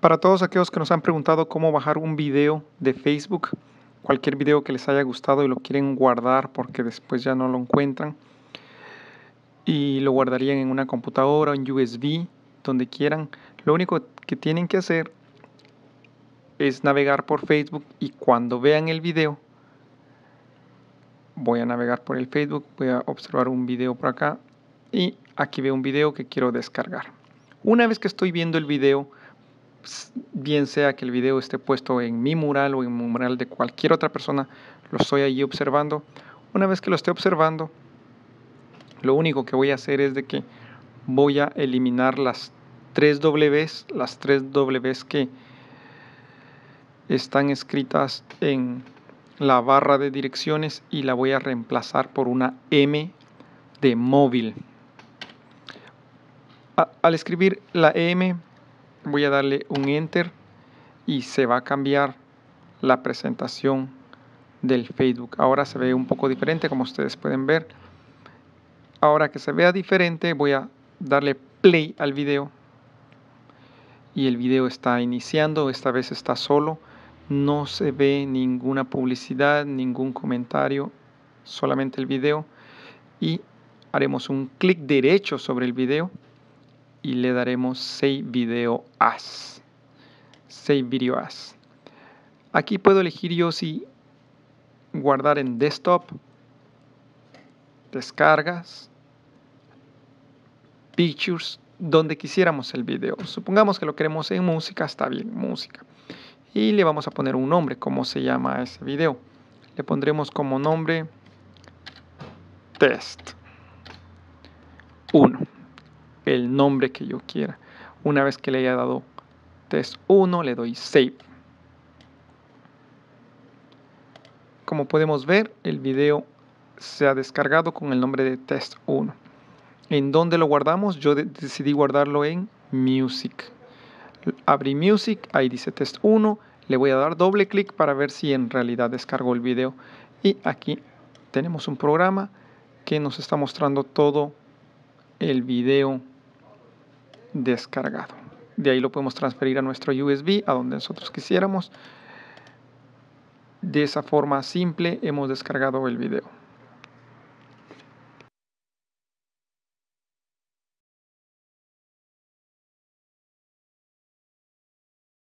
Para todos aquellos que nos han preguntado cómo bajar un video de Facebook, cualquier video que les haya gustado y lo quieren guardar porque después ya no lo encuentran, y lo guardarían en una computadora, en USB, donde quieran, lo único que tienen que hacer es navegar por Facebook y cuando vean el video, voy a navegar por el Facebook, voy a observar un video por acá y aquí veo un video que quiero descargar. Una vez que estoy viendo el video, pues, bien sea que el video esté puesto en mi mural o en un mural de cualquier otra persona, lo estoy allí observando. Una vez que lo esté observando, lo único que voy a hacer es de que voy a eliminar las tres Ws, las tres Ws que están escritas en la barra de direcciones y la voy a reemplazar por una M de móvil. al escribir la M voy a darle un enter y se va a cambiar la presentación del Facebook. Ahora se ve un poco diferente como ustedes pueden ver. Ahora que se vea diferente voy a darle play al video y el video está iniciando, esta vez está solo, no se ve ninguna publicidad, ningún comentario, solamente el video y haremos un clic derecho sobre el video y le daremos Save Video As. Save Video As. Aquí puedo elegir yo si guardar en desktop, descargas, pictures, donde quisiéramos el video. Supongamos que lo queremos en música, está bien, música. Y le vamos a poner un nombre, cómo se llama ese video. Le pondremos como nombre test 1 el nombre que yo quiera. Una vez que le haya dado test 1, le doy save. Como podemos ver, el video se ha descargado con el nombre de test 1. ¿En dónde lo guardamos? Yo decidí guardarlo en Music. Abrí Music, ahí dice test 1. Le voy a dar doble clic para ver si en realidad descargó el video. Y aquí tenemos un programa que nos está mostrando todo el video descargado. De ahí lo podemos transferir a nuestro USB, a donde nosotros quisiéramos. De esa forma simple hemos descargado el video.